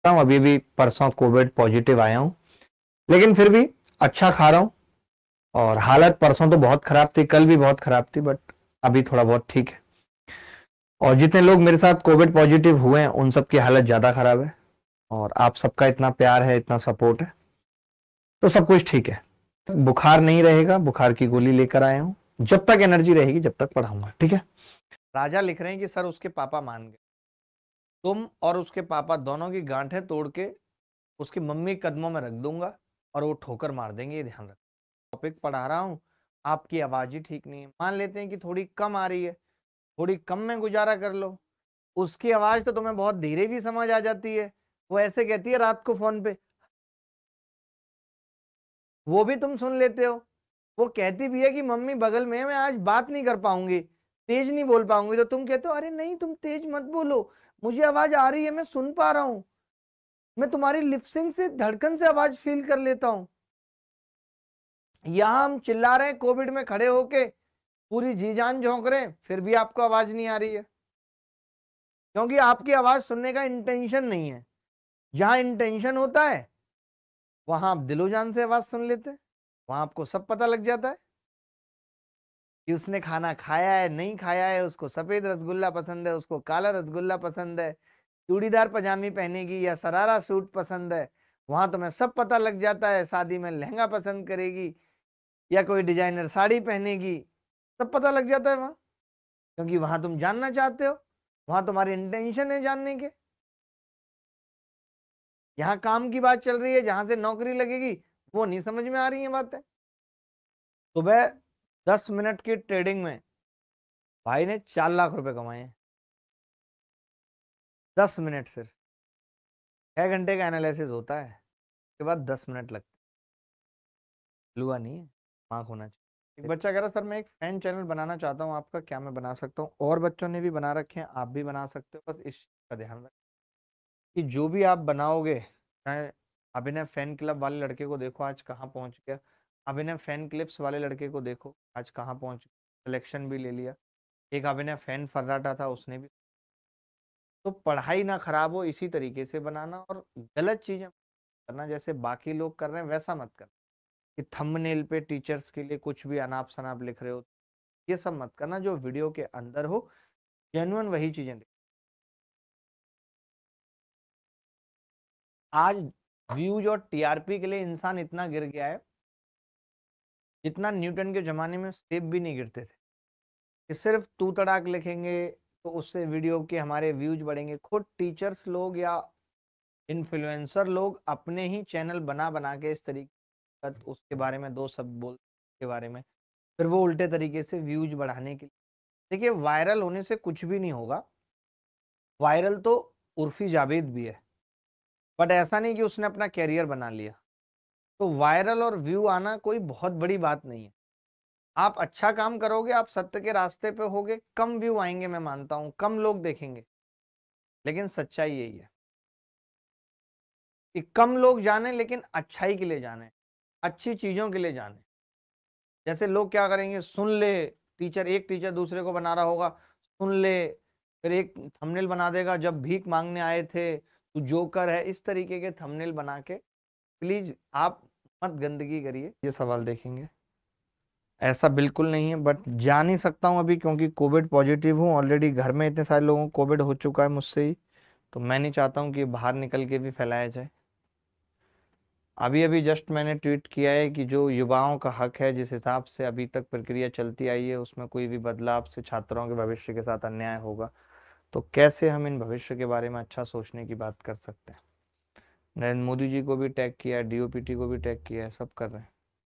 सकता हूँ अभी भी परसों कोविड पॉजिटिव आया हूँ लेकिन फिर भी अच्छा खा रहा हूँ और हालत परसों तो बहुत खराब थी कल भी बहुत खराब थी बट अभी थोड़ा बहुत ठीक है और जितने लोग मेरे साथ कोविड पॉजिटिव हुए हैं उन सब की हालत ज़्यादा खराब है और आप सबका इतना प्यार है इतना सपोर्ट है तो सब कुछ ठीक है बुखार नहीं रहेगा बुखार की गोली लेकर आया हूँ जब तक एनर्जी रहेगी जब तक पढ़ाऊंगा ठीक है राजा लिख रहे हैं कि सर उसके पापा मान गए तुम और उसके पापा दोनों की गांठें तोड़ के उसकी मम्मी कदमों में रख दूंगा और वो ठोकर मार देंगे ये ध्यान रख टॉपिक पढ़ा रहा हूँ आपकी आवाज़ ही ठीक नहीं है मान लेते हैं कि थोड़ी कम आ रही है थोड़ी कम में गुजारा कर लो उसकी आवाज़ तो तुम्हें बहुत धीरे भी समझ आ जाती है वो ऐसे कहती है रात को फ़ोन पे वो भी तुम सुन लेते हो वो कहती भी है कि मम्मी बगल में मैं आज बात नहीं कर पाऊंगी तेज नहीं बोल पाऊंगी तो तुम कहते हो अरे नहीं तुम तेज मत बोलो मुझे आवाज आ रही है मैं सुन पा रहा हूं मैं तुम्हारी लिपसिंग से धड़कन से आवाज फील कर लेता हूं यहां हम चिल्ला रहे हैं कोविड में खड़े होके पूरी जी जान झोंक रहे हैं फिर भी आपको आवाज नहीं आ रही है क्योंकि आपकी आवाज सुनने का इंटेंशन नहीं है जहां इंटेंशन होता है वहां आप दिलोजान से आवाज सुन लेते हैं वहां आपको सब पता लग जाता है कि उसने खाना खाया है नहीं खाया है उसको सफ़ेद रसगुल्ला पसंद है उसको काला रसगुल्ला पसंद है चूड़ीदार पजामी पहनेगी या सरारा सूट पसंद है वहाँ तो मैं सब पता लग जाता है शादी में लहंगा पसंद करेगी या कोई डिजाइनर साड़ी पहनेगी सब पता लग जाता है वहाँ क्योंकि वहाँ तुम जानना चाहते हो वहाँ तुम्हारी इंटेंशन है जानने के यहाँ काम की बात चल रही है जहाँ से नौकरी लगेगी वो नहीं समझ में आ रही है बातें सुबह तो दस मिनट की ट्रेडिंग में भाई ने चार लाख रुपए कमाए दस मिनट सिर्फ छः घंटे का एनालिसिस होता है उसके बाद दस मिनट लगते लुआ नहीं है माँ होना चाहिए एक बच्चा कह रहा सर मैं एक फैन चैनल बनाना चाहता हूँ आपका क्या मैं बना सकता हूँ और बच्चों ने भी बना रखे हैं आप भी बना सकते हो बस इस चीज़ का ध्यान रखें कि जो भी आप बनाओगे चाहे अभिनय फैन क्लब वाले लड़के को देखो आज कहाँ पहुँच गया अभिनय फैन क्लिप्स वाले लड़के को देखो आज कहाँ पहुँच सिलेक्शन भी ले लिया एक अभिनय फैन फर्राटा था उसने भी तो पढ़ाई ना खराब हो इसी तरीके से बनाना और गलत चीज़ें करना जैसे बाकी लोग कर रहे हैं वैसा मत करना कि थंबनेल पे टीचर्स के लिए कुछ भी अनाप शनाप लिख रहे हो ये सब मत करना जो वीडियो के अंदर हो जेनुअन वही चीज़ें आज व्यूज और टीआरपी के लिए इंसान इतना गिर गया है जितना न्यूटन के ज़माने में स्टेप भी नहीं गिरते थे कि सिर्फ तू तड़ाक लिखेंगे तो उससे वीडियो के हमारे व्यूज बढ़ेंगे खुद टीचर्स लोग या इन्फ्लुएंसर लोग अपने ही चैनल बना बना के इस तरीके उसके बारे में दो शब्द बोल के बारे में फिर वो उल्टे तरीके से व्यूज बढ़ाने के लिए देखिए वायरल होने से कुछ भी नहीं होगा वायरल तो उर्फी जावेद भी है बट ऐसा नहीं कि उसने अपना कैरियर बना लिया तो वायरल और व्यू आना कोई बहुत बड़ी बात नहीं है आप अच्छा काम करोगे आप सत्य के रास्ते पे होगे कम व्यू आएंगे मैं मानता हूं कम लोग देखेंगे लेकिन सच्चाई यही है कि कम लोग जाने लेकिन अच्छाई के लिए जाने अच्छी चीज़ों के लिए जाने जैसे लोग क्या करेंगे सुन ले टीचर एक टीचर दूसरे को बना रहा होगा सुन ले फिर एक थंबनेल बना देगा जब भीख मांगने आए थे तू जोकर है इस तरीके के थंबनेल बना के प्लीज आप मत गंदगी करिए ये सवाल देखेंगे ऐसा बिल्कुल नहीं है बट जा नहीं सकता हूँ अभी क्योंकि कोविड पॉजिटिव हूँ ऑलरेडी घर में इतने सारे लोगों को कोविड हो चुका है मुझसे ही तो मैं नहीं चाहता हूँ कि बाहर निकल के भी फैलाया जाए अभी अभी जस्ट मैंने ट्वीट किया है कि जो युवाओं का हक है जिस हिसाब से अभी तक प्रक्रिया चलती आई है उसमें कोई भी बदलाव से छात्रों के भविष्य के साथ अन्याय होगा तो कैसे हम इन भविष्य के बारे में अच्छा सोचने की बात कर सकते हैं नरेंद्र मोदी जी को भी टैग किया डीओपीटी को भी टैग किया सब कर रहे हैं